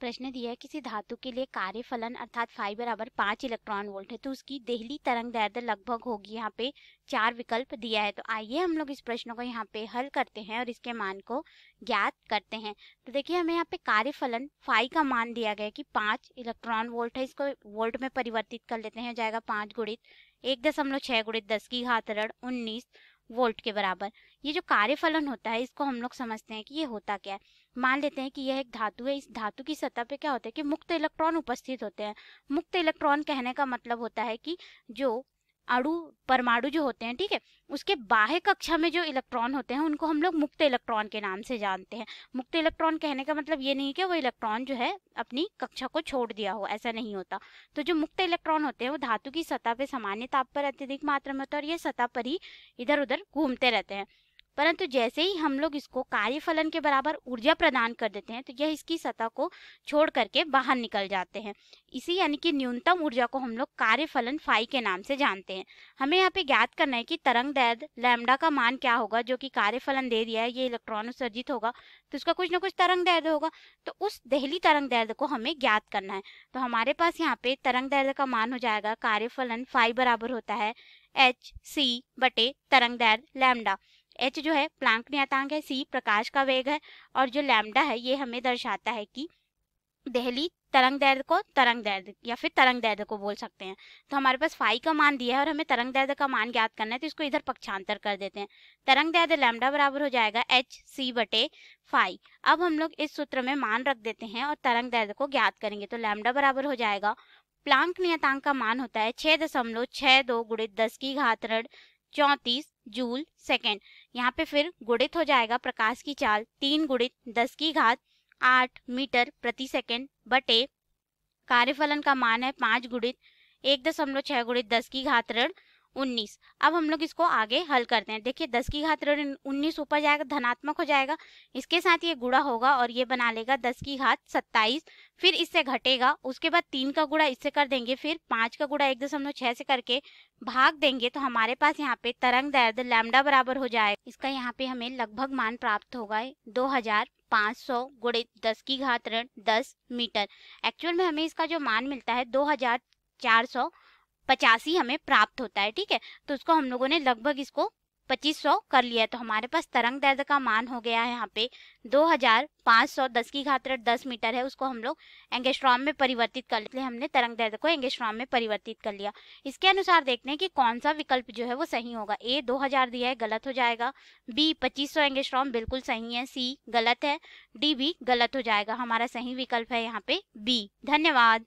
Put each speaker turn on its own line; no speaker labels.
प्रश्न दिया है किसी धातु के लिए कार्य फलन अर्थात फाइव बराबर पांच इलेक्ट्रॉन वोल्ट है तो उसकी दहली तरंग दैर्ध्य लगभग होगी यहाँ पे चार विकल्प दिया है तो आइए हम लोग इस प्रश्न को यहाँ पे हल करते हैं और इसके मान को ज्ञात करते हैं तो देखिए हमें यहाँ पे कार्य फलन फाइव का मान दिया गया कि पांच इलेक्ट्रॉन वोल्ट है इसको वोल्ट में परिवर्तित कर लेते हैं जाएगा पांच गुणित एक दशमलव छह गुणित दस की घात ऋण उन्नीस वोल्ट के बराबर ये जो कार्य फलन होता है इसको हम लोग समझते हैं कि ये होता क्या है मान लेते हैं कि यह एक धातु है इस धातु की सतह पे क्या होता है कि मुक्त इलेक्ट्रॉन उपस्थित होते हैं मुक्त इलेक्ट्रॉन कहने का मतलब होता है कि जो अड़ु परमाणु जो होते हैं ठीक है उसके बाह्य कक्षा में जो इलेक्ट्रॉन होते हैं उनको हम लोग मुक्त इलेक्ट्रॉन के नाम से जानते हैं मुक्त इलेक्ट्रॉन कहने का मतलब ये नहीं कि वो इलेक्ट्रॉन जो है अपनी कक्षा को छोड़ दिया हो ऐसा नहीं होता तो जो मुक्त इलेक्ट्रॉन होते हैं वो धातु की सतह पर सामान्य ताप पर अत्यधिक मात्रा में होते हैं और ये सतह पर ही इधर उधर घूमते रहते हैं परंतु जैसे ही हम लोग इसको कार्य फलन के बराबर ऊर्जा प्रदान कर देते हैं तो यह इसकी सतह को छोड़ करके बाहर निकल जाते हैं इसी यानी कि न्यूनतम ऊर्जा को हम लोग कार्य फलन फाई के नाम से जानते हैं हमें यहाँ पे ज्ञात करना है कि तरंग दैद लैमडा का मान क्या होगा जो कि कार्य फलन दे दिया है ये इलेक्ट्रॉन उत्सर्जित होगा तो उसका कुछ ना कुछ तरंग दैद होगा तो उस दहली तरंग दैद को हमें ज्ञात करना है तो हमारे पास यहाँ पे तरंग दैद का मान हो जाएगा कार्य फलन फाई बराबर होता है एच सी बटे तरंग दैद लैमडा एच जो है प्लांक नियतांक है सी प्रकाश का वेग है और जो लैम्डा है ये हमें दर्शाता है कि दहली तरंग दैर्ध्य को तरंग दैर्ध्य या फिर तरंग दैर्ध्य को बोल सकते हैं तो हमारे पास फाई का मान दिया है और हमें तरंग दैर्ध्य का मान ज्ञात करना है तो इसको इधर पक्षांतर कर देते हैं तरंग दैर्ध्य लैम्डा बराबर हो जाएगा एच सी बटे फाई अब हम लोग इस सूत्र में मान रख देते हैं और तरंग दैर्ध्य को ज्ञात करेंगे तो लैम्डा बराबर हो जाएगा प्लांक नियतांक का मान होता है छः दशमलव छः दो गुणित दस की घात ऋण चौंतीस जूल सेकेंड यहाँ पे फिर गुणित हो जाएगा प्रकाश की चाल तीन गुणित दस की घात आठ मीटर प्रति सेकेंड बटे कार्यफलन का मान है पांच गुणित एक दशमलव छह गुणित दस की घात ऋण उन्नीस अब हम लोग इसको आगे हल करते हैं देखिए दस की घात ऋण उन्नीस ऊपर जाएगा धनात्मक हो जाएगा इसके साथ ये गुड़ा होगा और ये बना लेगा दस की घात सत्ताईस फिर इससे घटेगा उसके बाद तीन का गुड़ा इससे कर देंगे फिर पाँच का गुड़ा एक दशमलव छः से करके भाग देंगे तो हमारे पास यहाँ पे तरंग दर्द लैमडा बराबर हो जाएगा इसका यहाँ पे हमें लगभग मान प्राप्त होगा दो हजार पाँच सौ गुड़े दस की घात ऋण दस मीटर एक्चुअल में हमें इसका जो मान मिलता है दो हजार चार सौ पचासी हमें प्राप्त होता है ठीक है तो उसको हम लोगों ने लगभग इसको पच्चीस सौ कर लिया है तो हमारे पास तरंग दर्द का मान हो गया है यहाँ पे दो हजार पांच सौ दस की घात दस मीटर है उसको हम लोग एंगेस्ट्रॉम में परिवर्तित कर लिया हमने तरंग दर्द को एंगेस्ट्रॉम में परिवर्तित कर लिया इसके अनुसार देखते हैं कि कौन सा विकल्प जो है वो सही होगा ए दो हजार दिया है गलत हो जाएगा बी पच्चीस सौ एंगेस्ट्रॉम बिल्कुल सही है सी गलत है डी भी गलत हो जाएगा हमारा सही विकल्प है यहाँ पे बी धन्यवाद